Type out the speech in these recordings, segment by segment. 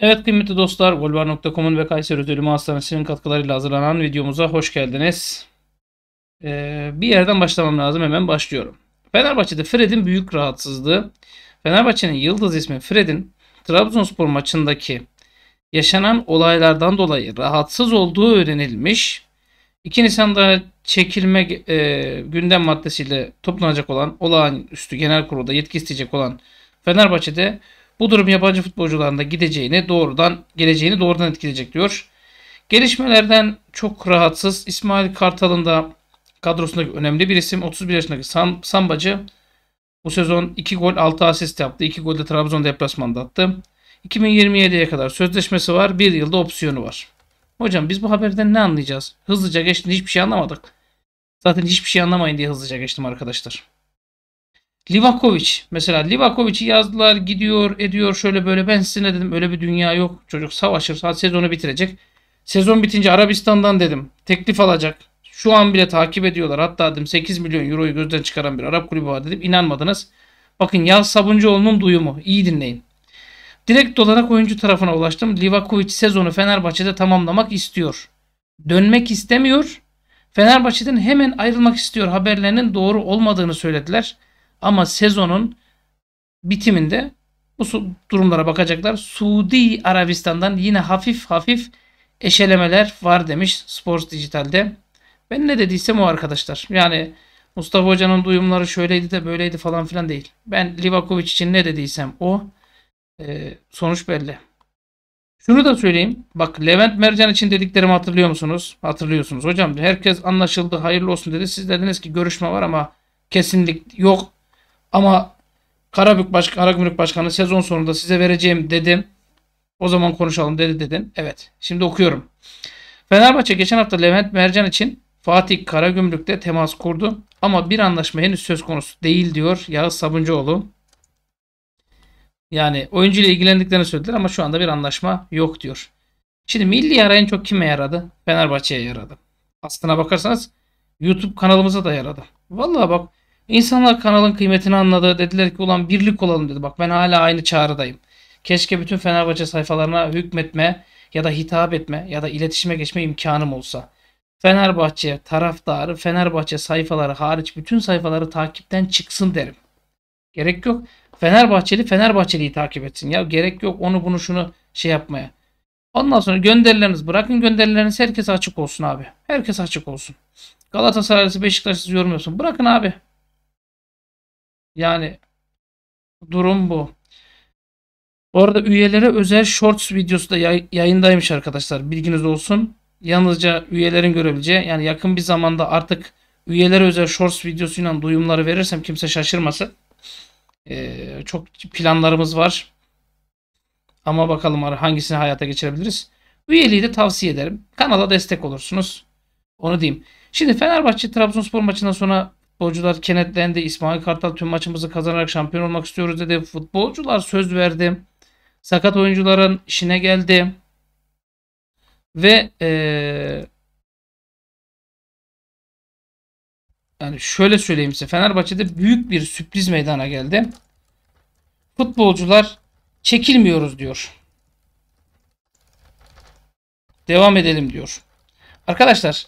Evet kıymetli dostlar, golvar.com'un ve Kayseri Ödülümü Hastanesi'nin katkılarıyla hazırlanan videomuza hoş geldiniz. Ee, bir yerden başlamam lazım, hemen başlıyorum. Fenerbahçe'de Fred'in büyük rahatsızlığı. Fenerbahçe'nin yıldız ismi Fred'in Trabzonspor maçındaki yaşanan olaylardan dolayı rahatsız olduğu öğrenilmiş. 2 Nisan'da çekilme e, gündem maddesiyle toplanacak olan olağanüstü genel kurulda yetki isteyecek olan Fenerbahçe'de bu durum yabancı futbolcuların da gideceğini doğrudan geleceğini doğrudan etkileyecek diyor. Gelişmelerden çok rahatsız İsmail Kartal'ın da kadrosundaki önemli bir isim 31 yaşındaki Sam, Sambacı bu sezon 2 gol 6 asist yaptı. 2 gol de Trabzon deplasmanında attı. 2027'ye kadar sözleşmesi var. 1 yılda opsiyonu var. Hocam biz bu haberden ne anlayacağız? Hızlıca geçtim hiçbir şey anlamadık. Zaten hiçbir şey anlamayın diye hızlıca geçtim arkadaşlar. Livakovic mesela Livakovic'i yazdılar gidiyor ediyor şöyle böyle ben size ne dedim öyle bir dünya yok çocuk savaşır sezonu bitirecek. Sezon bitince Arabistan'dan dedim teklif alacak şu an bile takip ediyorlar hatta dedim 8 milyon euroyu gözden çıkaran bir Arap kulübü var dedim inanmadınız. Bakın Yaz Sabuncuoğlu'nun duyumu iyi dinleyin. Direkt olarak oyuncu tarafına ulaştım. Livakovic sezonu Fenerbahçe'de tamamlamak istiyor. Dönmek istemiyor. Fenerbahçe'den hemen ayrılmak istiyor haberlerinin doğru olmadığını söylediler. Ama sezonun bitiminde bu durumlara bakacaklar. Suudi Arabistan'dan yine hafif hafif eşelemeler var demiş Sports Dijital'de. Ben ne dediysem o arkadaşlar. Yani Mustafa Hoca'nın duyumları şöyleydi de böyleydi falan filan değil. Ben Livakovic için ne dediysem o. E, sonuç belli. Şunu da söyleyeyim. Bak Levent Mercan için dediklerimi hatırlıyor musunuz? Hatırlıyorsunuz. Hocam herkes anlaşıldı hayırlı olsun dedi. Siz dediniz ki görüşme var ama kesinlik yok ama Karabük Başkan, Karagümrük Başkanı sezon sonunda size vereceğim dedim. O zaman konuşalım dedi dedim. Evet. Şimdi okuyorum. Fenerbahçe geçen hafta Levent Mercan için Fatih Karagümrük'te temas kurdu. Ama bir anlaşma henüz söz konusu değil diyor Yağız Sabuncuoğlu. Yani oyuncu ile ilgilendiklerini söylediler ama şu anda bir anlaşma yok diyor. Şimdi milli yara en çok kime yaradı? Fenerbahçe'ye yaradı. Aslına bakarsanız YouTube kanalımıza da yaradı. Vallahi bak İnsanlar kanalın kıymetini anladı. Dediler ki ulan birlik olalım dedi. Bak ben hala aynı çağrıdayım. Keşke bütün Fenerbahçe sayfalarına hükmetme ya da hitap etme ya da iletişime geçme imkanım olsa. Fenerbahçe taraftarı, Fenerbahçe sayfaları hariç bütün sayfaları takipten çıksın derim. Gerek yok. Fenerbahçeli Fenerbahçeliyi takip etsin. Ya gerek yok onu bunu şunu şey yapmaya. Ondan sonra gönderileriniz bırakın gönderileriniz herkes açık olsun abi. Herkes açık olsun. Galatasaraylısı Beşiktaşlısı yorum yapsın. Bırakın abi. Yani durum bu. Bu arada üyelere özel shorts videosu da yay yayındaymış arkadaşlar. Bilginiz olsun. Yalnızca üyelerin görebileceği yani yakın bir zamanda artık üyelere özel shorts videosuyla duyumları verirsem kimse şaşırmasın. Ee, çok planlarımız var. Ama bakalım hangisini hayata geçirebiliriz. Üyeliği de tavsiye ederim. Kanala destek olursunuz. Onu diyeyim. Şimdi Fenerbahçe Trabzonspor maçından sonra Futbolcular kenetlendi. İsmail Kartal tüm maçımızı kazanarak şampiyon olmak istiyoruz dedi. Futbolcular söz verdi. Sakat oyuncuların işine geldi. Ve ee, yani şöyle söyleyeyim size Fenerbahçe'de büyük bir sürpriz meydana geldi. Futbolcular çekilmiyoruz diyor. Devam edelim diyor. Arkadaşlar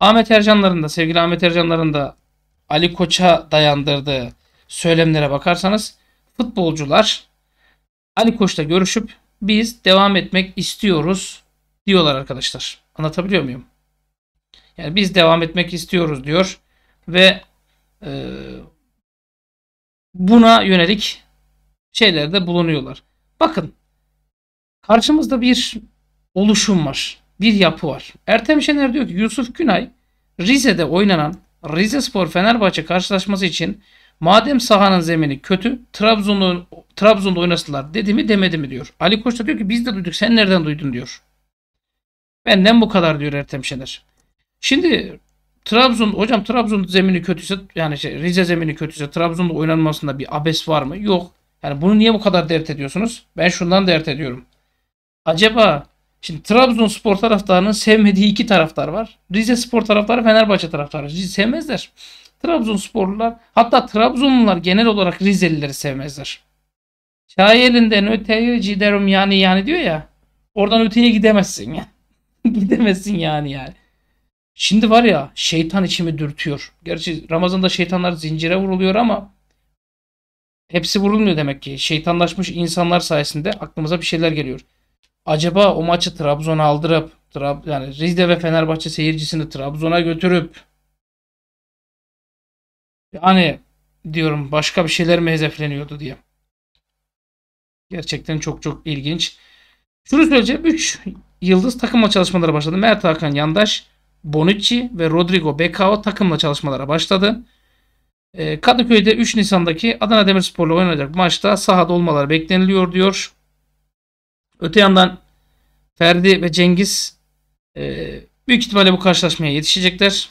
Ahmet Ercanların da sevgili Ahmet Ercanların da Ali Koç'a dayandırdığı söylemlere bakarsanız futbolcular Ali Koç'la görüşüp biz devam etmek istiyoruz diyorlar arkadaşlar. Anlatabiliyor muyum? Yani biz devam etmek istiyoruz diyor ve e, buna yönelik şeylerde bulunuyorlar. Bakın karşımızda bir oluşum var. Bir yapı var. Ertem Şener diyor ki Yusuf Günay Rize'de oynanan Rizespor Fenerbahçe karşılaşması için madem sahanın zemini kötü Trabzon'da Trabzon'da oynasınlar dedi mi demedi mi diyor. Ali Koç da diyor ki biz de duyduk sen nereden duydun diyor. Benden bu kadar diyor Ertem Şener. Şimdi Trabzon hocam Trabzon zemini kötüyse yani şey, Rize zemini kötüyse Trabzon'da oynanmasında bir abes var mı? Yok. Yani bunu niye bu kadar dert ediyorsunuz? Ben şundan dert ediyorum. Acaba Şimdi Trabzonspor taraftarının sevmediği iki taraftar var. Rize Spor taraftarı Fenerbahçe taraftarı. Rize sevmezler. Trabzonsporlular hatta Trabzonlular genel olarak Rizelileri sevmezler. Şairinden öteye giderim yani yani diyor ya. Oradan öteye gidemezsin ya. gidemezsin yani yani. Şimdi var ya şeytan içimi dürtüyor. Gerçi Ramazan'da şeytanlar zincire vuruluyor ama hepsi vurulmuyor demek ki. Şeytanlaşmış insanlar sayesinde aklımıza bir şeyler geliyor acaba o maçı Trabzon'a aldırıp Trab yani Rize ve Fenerbahçe seyircisini Trabzon'a götürüp yani diyorum başka bir şeyler mi hezefleniyordu diye. Gerçekten çok çok ilginç. Şunu söyleyeceğim. 3 yıldız takımla çalışmalara başladı. Mert Hakan Yandaş, Bonucci ve Rodrigo Becao takımla çalışmalara başladı. Ee, Kadıköy'de 3 Nisan'daki Adana Demirspor'la oynanacak maçta sahada olmaları bekleniliyor diyor. Öte yandan Ferdi ve Cengiz e, büyük ihtimalle bu karşılaşmaya yetişecekler.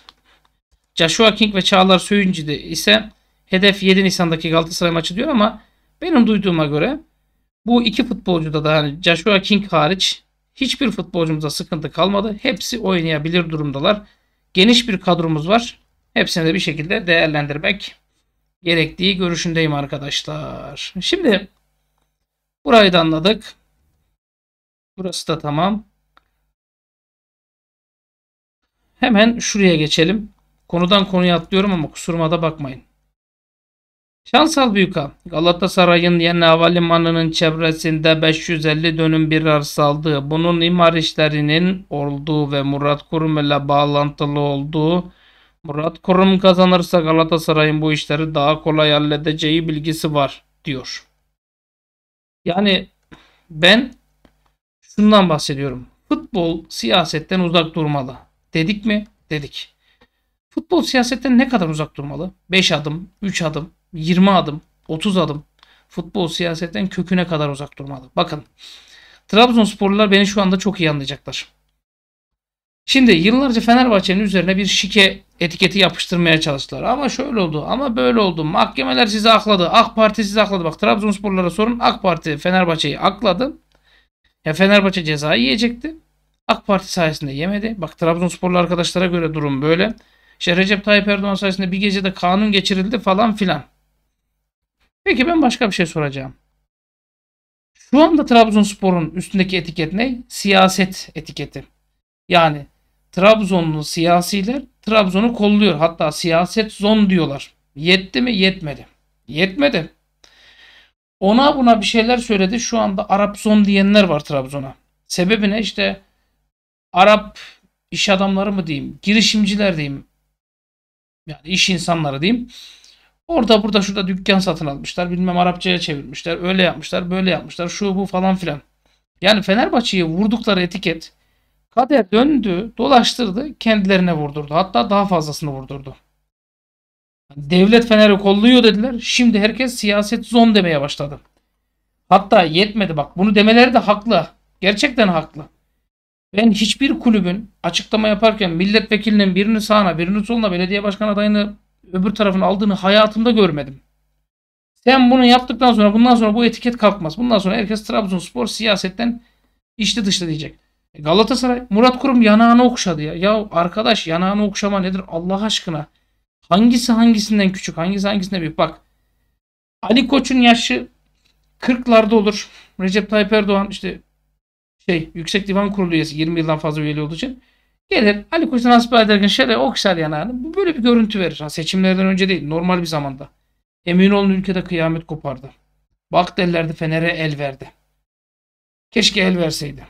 Joshua King ve Çağlar Söyüncü de ise hedef 7 Nisan'daki Galatasaray maçı diyor ama benim duyduğuma göre bu iki futbolcuda da hani Joshua King hariç hiçbir futbolcumuza sıkıntı kalmadı. Hepsi oynayabilir durumdalar. Geniş bir kadromuz var. Hepsini de bir şekilde değerlendirmek gerektiği görüşündeyim arkadaşlar. Şimdi burayı da anladık. Burası da tamam. Hemen şuraya geçelim. Konudan konuya atlıyorum ama kusuruma da bakmayın. Şansal büyük. Galata Sarayının yeni havalimanının çevresinde 550 dönüm bir arsa aldığı, bunun imar işlerinin olduğu ve Murat Kurum ile bağlantılı olduğu, Murat Kurum kazanırsa Galata Galatasaray'ın bu işleri daha kolay halledeceği bilgisi var, diyor. Yani ben Şundan bahsediyorum. Futbol siyasetten uzak durmalı. Dedik mi? Dedik. Futbol siyasetten ne kadar uzak durmalı? 5 adım, 3 adım, 20 adım, 30 adım. Futbol siyasetten köküne kadar uzak durmalı. Bakın Trabzonsporlular beni şu anda çok iyi anlayacaklar. Şimdi yıllarca Fenerbahçe'nin üzerine bir şike etiketi yapıştırmaya çalıştılar. Ama şöyle oldu ama böyle oldu. Mahkemeler sizi akladı. AK Parti sizi akladı. Bak Trabzonsporlara sorun. AK Parti Fenerbahçe'yi akladı. Ya Fenerbahçe ceza yiyecekti. AK Parti sayesinde yemedi. Bak Trabzonsporlu arkadaşlara göre durum böyle. İşte Recep Tayyip Erdoğan sayesinde bir gecede kanun geçirildi falan filan. Peki ben başka bir şey soracağım. Şu anda Trabzonspor'un üstündeki etiket ne? Siyaset etiketi. Yani Trabzonlu siyasiler Trabzon'u kolluyor. Hatta siyaset zon diyorlar. Yetti mi? Yetmedi. Yetmedi. Ona buna bir şeyler söyledi. Şu anda Arapson diyenler var Trabzon'a. Sebebi ne? İşte Arap iş adamları mı diyeyim, girişimciler diyeyim, yani iş insanları diyeyim. Orada burada şurada dükkan satın almışlar. Bilmem Arapçaya çevirmişler. Öyle yapmışlar, böyle yapmışlar. Şu bu falan filan. Yani Fenerbahçe'yi vurdukları etiket kader döndü, dolaştırdı, kendilerine vurdurdu. Hatta daha fazlasını vurdurdu. Devlet Fener'i kolluyor dediler. Şimdi herkes siyaset zon demeye başladı. Hatta yetmedi bak. Bunu demeleri de haklı. Gerçekten haklı. Ben hiçbir kulübün açıklama yaparken milletvekilinin birini sağına birini soluna belediye başkan adayını öbür tarafını aldığını hayatımda görmedim. Sen bunu yaptıktan sonra bundan sonra bu etiket kalkmaz. Bundan sonra herkes Trabzonspor siyasetten içli dışlı diyecek. E, Galatasaray Murat Kurum yanağını okşadı ya. Ya arkadaş yanağını okşama nedir Allah aşkına. Hangisi hangisinden küçük? Hangisi hangisinden büyük? Bak Ali Koç'un yaşı 40'larda olur. Recep Tayyip Erdoğan işte şey Yüksek Divan Kurulu üyesi 20 yıldan fazla üyeli olduğu için gelir Ali Koç'un hasbihal ederken şöyle okşar yanağını böyle bir görüntü verir. Ha, seçimlerden önce değil normal bir zamanda. Emin olun ülkede kıyamet kopardı. Bak derlerdi Fener'e el verdi. Keşke el verseydi.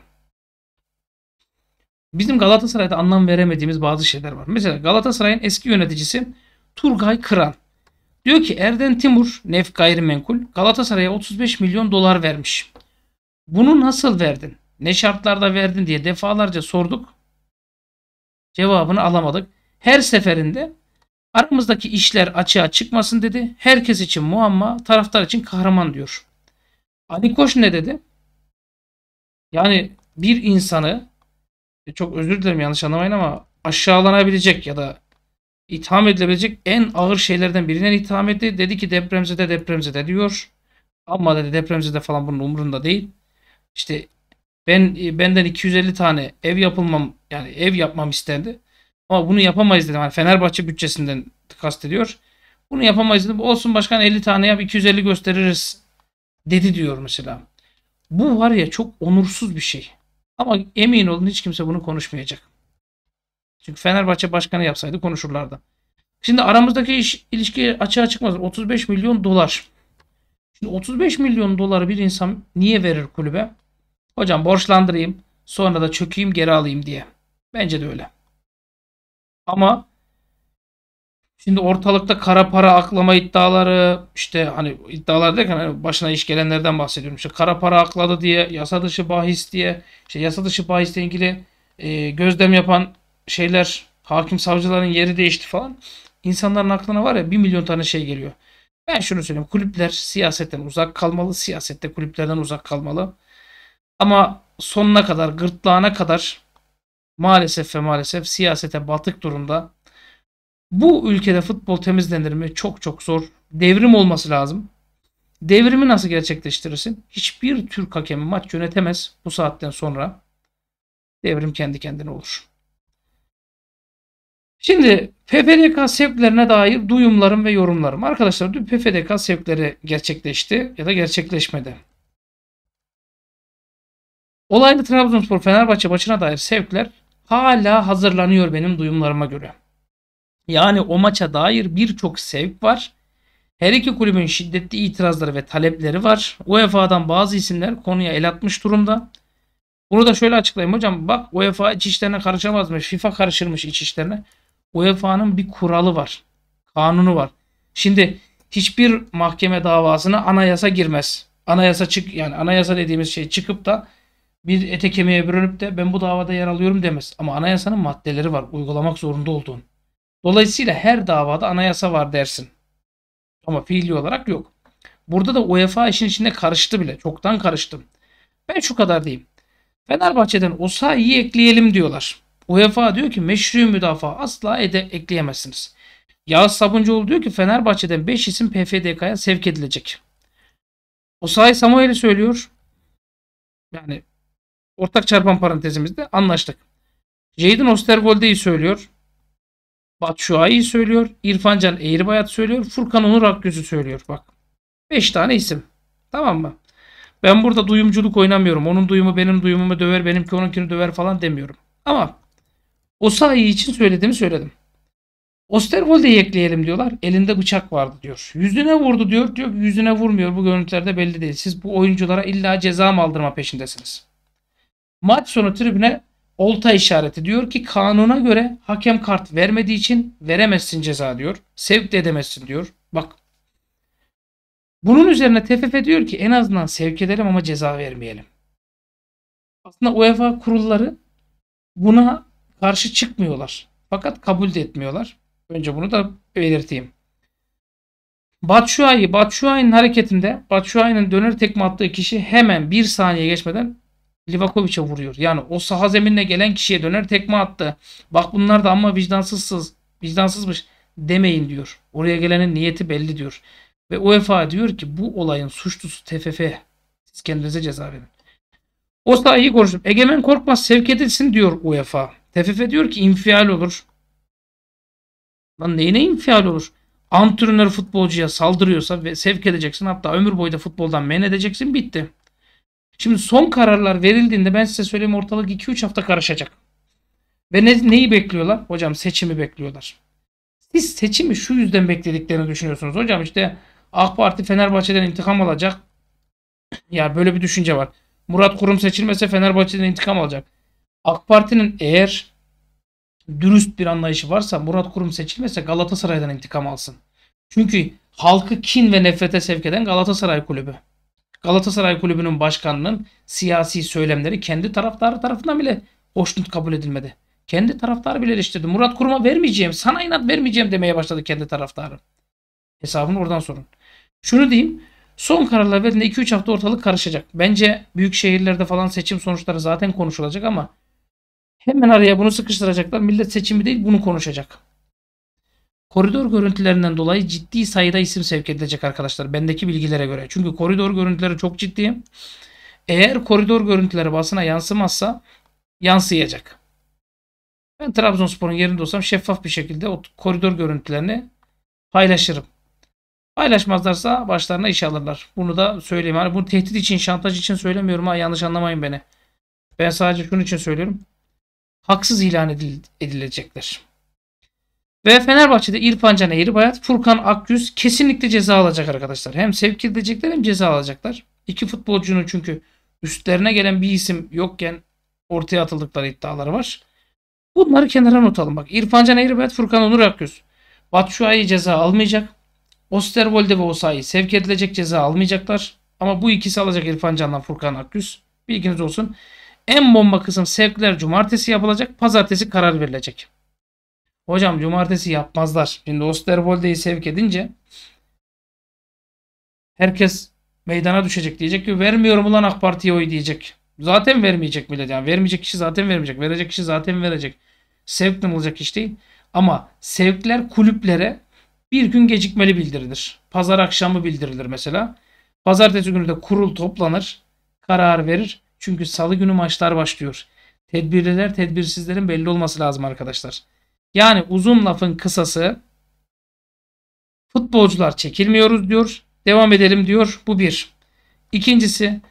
Bizim Galatasaray'da anlam veremediğimiz bazı şeyler var. Mesela Galatasaray'ın eski yöneticisi Turgay Kıran. Diyor ki Erden Timur nef gayrimenkul Galatasaray'a 35 milyon dolar vermiş. Bunu nasıl verdin? Ne şartlarda verdin diye defalarca sorduk. Cevabını alamadık. Her seferinde aramızdaki işler açığa çıkmasın dedi. Herkes için muamma, taraftar için kahraman diyor. Ali Koç ne dedi? Yani bir insanı e, çok özür dilerim yanlış anlamayın ama aşağılanabilecek ya da itham edilebilecek en ağır şeylerden birine itham etti. Dedi ki depremzede depremzede diyor. Ama dedi depremzede falan bunun umurunda değil. İşte ben e, benden 250 tane ev yapılmam yani ev yapmam istendi. Ama bunu yapamayız dedim. Yani Fenerbahçe bütçesinden kastediyor. Bunu yapamayız dedim. Olsun başkan 50 tane yap 250 gösteririz dedi diyor mesela. Bu var ya çok onursuz bir şey. Ama emin olun hiç kimse bunu konuşmayacak. Çünkü Fenerbahçe başkanı yapsaydı konuşurlardı. Şimdi aramızdaki iş, ilişki açığa çıkmaz. 35 milyon dolar. Şimdi 35 milyon doları bir insan niye verir kulübe? Hocam borçlandırayım sonra da çökeyim geri alayım diye. Bence de öyle. Ama şimdi ortalıkta kara para aklama iddiaları işte hani iddialar derken hani başına iş gelenlerden bahsediyorum. İşte kara para akladı diye yasa dışı bahis diye işte yasa dışı bahisle ilgili e, gözlem yapan şeyler hakim savcıların yeri değişti falan. İnsanların aklına var ya bir milyon tane şey geliyor. Ben şunu söyleyeyim. Kulüpler siyasetten uzak kalmalı. Siyasette kulüplerden uzak kalmalı. Ama sonuna kadar, gırtlağına kadar maalesef ve maalesef siyasete batık durumda. Bu ülkede futbol temizlenir mi? Çok çok zor. Devrim olması lazım. Devrimi nasıl gerçekleştirirsin? Hiçbir Türk hakemi maç yönetemez bu saatten sonra. Devrim kendi kendine olur. Şimdi PFDK sevklerine dair duyumlarım ve yorumlarım. Arkadaşlar dün PFDK sevkleri gerçekleşti ya da gerçekleşmedi. Olaylı Trabzonspor Fenerbahçe maçına dair sevkler hala hazırlanıyor benim duyumlarıma göre. Yani o maça dair birçok sevk var. Her iki kulübün şiddetli itirazları ve talepleri var. UEFA'dan bazı isimler konuya el atmış durumda. Bunu da şöyle açıklayayım hocam. Bak UEFA iç işlerine karışamazmış. FIFA karışırmış iç işlerine. UEFA'nın bir kuralı var. Kanunu var. Şimdi hiçbir mahkeme davasına anayasa girmez. Anayasa çık yani anayasa dediğimiz şey çıkıp da bir ete kemiğe bürünüp de ben bu davada yer alıyorum demez. Ama anayasanın maddeleri var uygulamak zorunda olduğun. Dolayısıyla her davada anayasa var dersin. Ama fiili olarak yok. Burada da UEFA işin içinde karıştı bile. Çoktan karıştım. Ben şu kadar diyeyim. Fenerbahçe'den Osayi'yi ekleyelim diyorlar. UEFA diyor ki meşru müdafaa asla ede ekleyemezsiniz. Yağız Sabuncuoğlu diyor ki Fenerbahçe'den 5 isim PFDK'ya sevk edilecek. Osayi Samuel'i söylüyor. Yani ortak çarpan parantezimizde anlaştık. Jadon Ostergolde'yi söylüyor. Batshuayi'yi söylüyor. İrfan Can Eğribayat söylüyor. Furkan Onur Akgöz'ü söylüyor. Bak 5 tane isim. Tamam mı? Ben burada duyumculuk oynamıyorum. Onun duyumu benim duyumumu döver, benimki onunkini döver falan demiyorum. Ama o sahi için söylediğimi söyledim. Osterwolde'yi ekleyelim diyorlar. Elinde bıçak vardı diyor. Yüzüne vurdu diyor. Diyor yüzüne vurmuyor. Bu görüntülerde belli değil. Siz bu oyunculara illa ceza mı aldırma peşindesiniz. Maç sonu tribüne olta işareti diyor ki kanuna göre hakem kart vermediği için veremezsin ceza diyor. Sevk de edemezsin diyor. Bak. Bunun üzerine TFF diyor ki en azından sevk edelim ama ceza vermeyelim. Aslında UEFA kurulları buna karşı çıkmıyorlar. Fakat kabul de etmiyorlar. Önce bunu da belirteyim. Batshuayi, Batshuayi'nin hareketinde Batshuayi'nin döner tekme attığı kişi hemen bir saniye geçmeden Livakovic'e vuruyor. Yani o saha zeminine gelen kişiye döner tekme attı. Bak bunlar da ama vicdansızsız, vicdansızmış demeyin diyor. Oraya gelenin niyeti belli diyor. Ve UEFA diyor ki bu olayın suçlusu TFF. Siz kendinize ceza verin. O sahayı konuştum. Egemen korkmaz sevk edilsin diyor UEFA. Tefife diyor ki infial olur. Lan neyine infial olur? Antrenör futbolcuya saldırıyorsa ve sevk edeceksin hatta ömür boyu da futboldan men edeceksin bitti. Şimdi son kararlar verildiğinde ben size söyleyeyim ortalık 2-3 hafta karışacak. Ve ne, neyi bekliyorlar? Hocam seçimi bekliyorlar. Siz seçimi şu yüzden beklediklerini düşünüyorsunuz. Hocam işte AK Parti Fenerbahçe'den intikam alacak. Ya böyle bir düşünce var. Murat Kurum seçilmese Fenerbahçe'den intikam alacak. AK Parti'nin eğer dürüst bir anlayışı varsa Murat Kurum seçilmese Galatasaray'dan intikam alsın. Çünkü halkı kin ve nefrete sevk eden Galatasaray Kulübü. Galatasaray Kulübü'nün başkanının siyasi söylemleri kendi taraftarı tarafından bile hoşnut kabul edilmedi. Kendi taraftarı bile eleştirdi. Murat Kurum'a vermeyeceğim, sana inat vermeyeceğim demeye başladı kendi taraftarı. Hesabını oradan sorun. Şunu diyeyim. Son kararlar verildiğinde 2-3 hafta ortalık karışacak. Bence büyük şehirlerde falan seçim sonuçları zaten konuşulacak ama Hemen araya bunu sıkıştıracaklar. Millet seçimi değil bunu konuşacak. Koridor görüntülerinden dolayı ciddi sayıda isim sevk edilecek arkadaşlar. Bendeki bilgilere göre. Çünkü koridor görüntüleri çok ciddi. Eğer koridor görüntüleri basına yansımazsa yansıyacak. Ben Trabzonspor'un yerinde olsam şeffaf bir şekilde o koridor görüntülerini paylaşırım. Paylaşmazlarsa başlarına iş alırlar. Bunu da söyleyeyim. Hani bunu tehdit için, şantaj için söylemiyorum ha yanlış anlamayın beni. Ben sadece şunun için söylüyorum haksız ilan edil edilecektir. Ve Fenerbahçe'de İrfan Can Eğribayat, Furkan Akgüz kesinlikle ceza alacak arkadaşlar. Hem sevk edilecekler hem ceza alacaklar. İki futbolcunun çünkü üstlerine gelen bir isim yokken ortaya atıldıkları iddiaları var. Bunları kenara notalım. Bak İrfan Can Eğribayat, Furkan Onur Akgüz. Batshuayi ceza almayacak. Osterwolde ve Osayi sevk edilecek ceza almayacaklar. Ama bu ikisi alacak İrfan Can'dan Furkan Akgüz. Bilginiz olsun. En bomba kısım sevkler cumartesi yapılacak. Pazartesi karar verilecek. Hocam cumartesi yapmazlar. Şimdi Osterwolde'yi sevk edince herkes meydana düşecek diyecek ki vermiyorum ulan AK Parti'ye oy diyecek. Zaten vermeyecek millet yani. Vermeyecek kişi zaten vermeyecek. Verecek kişi zaten verecek. Sevkle olacak iş değil. Ama sevkler kulüplere bir gün gecikmeli bildirilir. Pazar akşamı bildirilir mesela. Pazartesi günü de kurul toplanır. Karar verir. Çünkü salı günü maçlar başlıyor. Tedbirliler tedbirsizlerin belli olması lazım arkadaşlar. Yani uzun lafın kısası futbolcular çekilmiyoruz diyor. Devam edelim diyor. Bu bir. İkincisi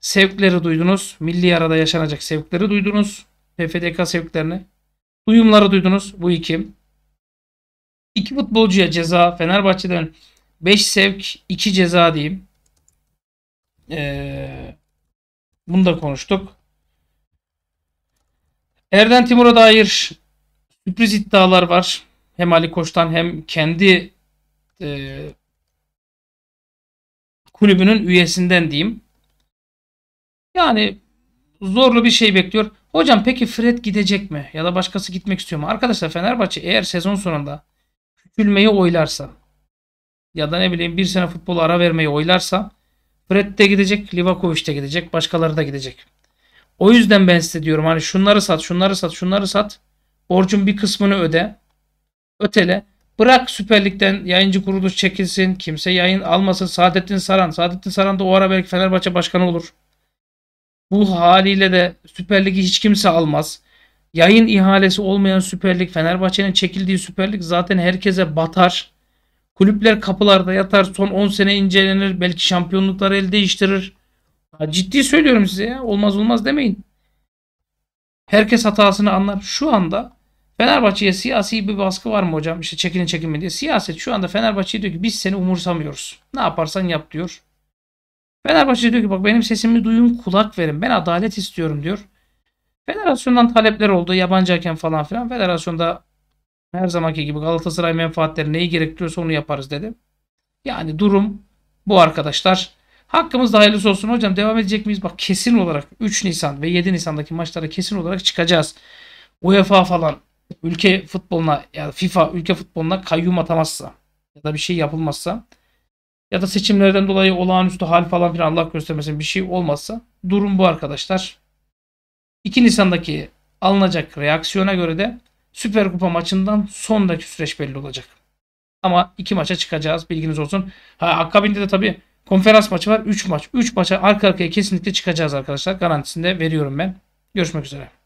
sevkleri duydunuz. Milli arada yaşanacak sevkleri duydunuz. PFDK sevklerini. Duyumları duydunuz. Bu iki. İki futbolcuya ceza. Fenerbahçe'den 5 sevk 2 ceza diyeyim. Ee, bunu da konuştuk. Erden Timur'a dair sürpriz iddialar var. Hem Ali Koç'tan hem kendi e, kulübünün üyesinden diyeyim. Yani zorlu bir şey bekliyor. Hocam peki Fred gidecek mi? Ya da başkası gitmek istiyor mu? Arkadaşlar Fenerbahçe eğer sezon sonunda küçülmeyi oylarsa ya da ne bileyim bir sene futbolu ara vermeyi oylarsa Fred de gidecek. Livakovic de gidecek. Başkaları da gidecek. O yüzden ben size diyorum hani şunları sat, şunları sat, şunları sat. Borcun bir kısmını öde. Ötele. Bırak Süper Lig'den yayıncı kuruluş çekilsin. Kimse yayın almasın. Saadettin Saran. Saadettin Saran da o ara belki Fenerbahçe başkanı olur. Bu haliyle de Süper Lig'i hiç kimse almaz. Yayın ihalesi olmayan Süper Lig, Fenerbahçe'nin çekildiği Süper Lig zaten herkese batar. Kulüpler kapılarda yatar. Son 10 sene incelenir. Belki şampiyonluklar el değiştirir. Ya ciddi söylüyorum size ya. Olmaz olmaz demeyin. Herkes hatasını anlar. Şu anda Fenerbahçe'ye siyasi bir baskı var mı hocam? İşte çekilin çekinme diye. Siyaset şu anda Fenerbahçe'ye diyor ki biz seni umursamıyoruz. Ne yaparsan yap diyor. Fenerbahçe diyor ki bak benim sesimi duyun kulak verin. Ben adalet istiyorum diyor. Federasyondan talepler oldu yabancı hakem falan filan. Federasyonda her zamanki gibi Galatasaray menfaatleri neyi gerektiriyorsa onu yaparız dedim. Yani durum bu arkadaşlar. Hakkımız da hayırlısı olsun hocam. Devam edecek miyiz? Bak kesin olarak 3 Nisan ve 7 Nisan'daki maçlara kesin olarak çıkacağız. UEFA falan ülke futboluna yani FIFA ülke futboluna kayyum atamazsa ya da bir şey yapılmazsa ya da seçimlerden dolayı olağanüstü hal falan filan Allah göstermesin bir şey olmazsa durum bu arkadaşlar. 2 Nisan'daki alınacak reaksiyona göre de Süper Kupa maçından sonraki süreç belli olacak. Ama iki maça çıkacağız bilginiz olsun. Ha, akabinde de tabii konferans maçı var. Üç maç. üç maça arka arkaya kesinlikle çıkacağız arkadaşlar. Garantisini de veriyorum ben. Görüşmek üzere.